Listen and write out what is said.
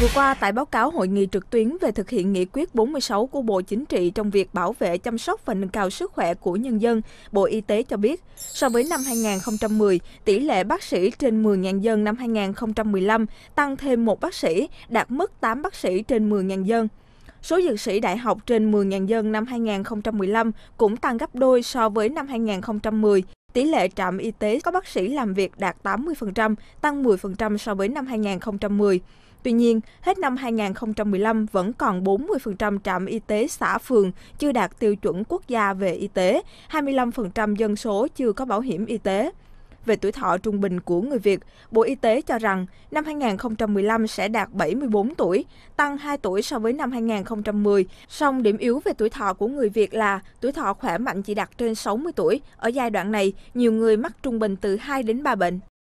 Vừa qua, tại báo cáo hội nghị trực tuyến về thực hiện nghị quyết 46 của Bộ Chính trị trong việc bảo vệ, chăm sóc và nâng cao sức khỏe của nhân dân, Bộ Y tế cho biết, so với năm 2010, tỷ lệ bác sĩ trên 10.000 dân năm 2015 tăng thêm một bác sĩ, đạt mức 8 bác sĩ trên 10.000 dân. Số dược sĩ đại học trên 10.000 dân năm 2015 cũng tăng gấp đôi so với năm 2010. Tỷ lệ trạm y tế có bác sĩ làm việc đạt 80%, tăng 10% so với năm 2010. Tuy nhiên, hết năm 2015 vẫn còn 40% trạm y tế xã phường chưa đạt tiêu chuẩn quốc gia về y tế, 25% dân số chưa có bảo hiểm y tế về tuổi thọ trung bình của người Việt, Bộ Y tế cho rằng năm 2015 sẽ đạt 74 tuổi, tăng 2 tuổi so với năm 2010. Song điểm yếu về tuổi thọ của người Việt là tuổi thọ khỏe mạnh chỉ đạt trên 60 tuổi. Ở giai đoạn này, nhiều người mắc trung bình từ 2 đến 3 bệnh.